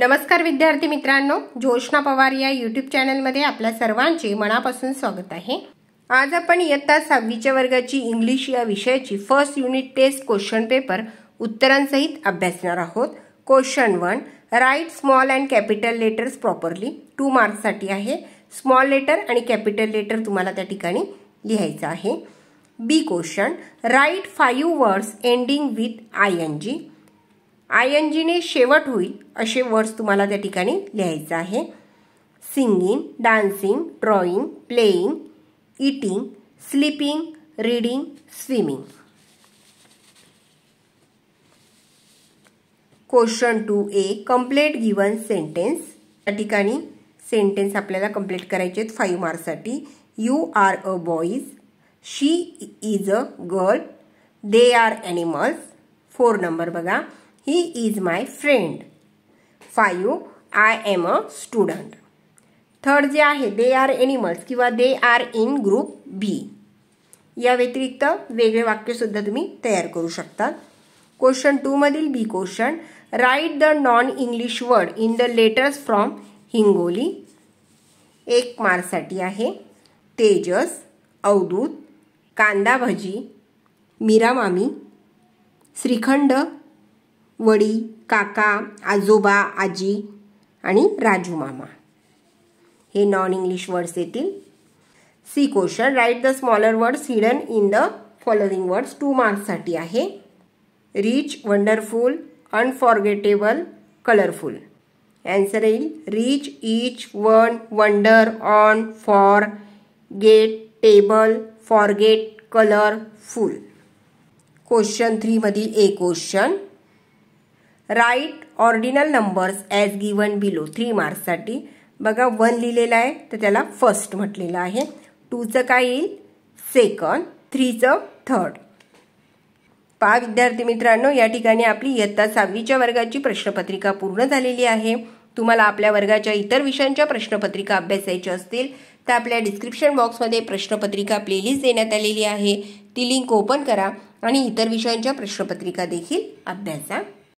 नमस्कार विद्यार्थी मित्रांनो जोशना पवार या युट्यूब चॅनलमध्ये आपल्या सर्वांचे मनापासून स्वागत आहे आज आपण इयत्ता सहावीच्या वर्गाची इंग्लिश या विषयाची first unit test question paper उत्तरांसहित अभ्यासणार आहोत question one write small and capital letters properly two मार्क्ससाठी आहे स्मॉल लेटर आणि कॅपिटल लेटर तुम्हाला त्या ठिकाणी लिहायचं आहे B question write five words ending with I N G I N जीने शेवट होईल असे वर्ड्स तुम्हाला त्या ठिकाणी लिहायचं आहे singing dancing drawing playing eating sleeping reading swimming question two A complete given sentence त्या ठिकाणी सेंटेन्स आपल्याला कम्प्लीट करायचे आहेत फाईव्ह मार्कसाठी you are a boys she is a girl they are animals four number बघा he is my friend five I am a student third जे आहे they are animals किंवा they are in group B या व्यतिरिक्त वेगळे वाक्यसुद्धा तुम्ही तयार करू शकतात क्वेश्चन टूमधील B question write the non English word in the letters from Hingoli एक मार्कसाठी आहे तेजस अवधूत कांदा भजी मिरामामी श्रीखंड वडी काका आजोबा आजी आणि राजू मामा हे नॉन इंग्लिश वर्ड्स येतील C question write the smaller words hidden in the following words two मार्क्ससाठी आहे rich wonderful unforgettable colourful answer येईल rich itch one wonder on for get table forget colourful question थ्रीमधील A question write ordinal numbers as given below three मार्क्ससाठी बघा one लिहिलेलं आहे तर त्याला फर्स्ट म्हटलेलं आहे टूचं काय येईल सेकंड थ्रीचं थर्ड पा विद्यार्थी मित्रांनो या ठिकाणी आपली इयत्ता सहावीच्या वर्गाची प्रश्नपत्रिका पूर्ण झालेली आहे तुम्हाला आपल्या वर्गाच्या इतर विषयांच्या प्रश्नपत्रिका अभ्यासायच्या असतील तर आपल्या डिस्क्रिप्शन बॉक्समध्ये प्रश्नपत्रिका प्लेलिस्ट देण्यात आलेली आहे ती लिंक ओपन करा आणि इतर विषयांच्या प्रश्नपत्रिका देखील अभ्यासा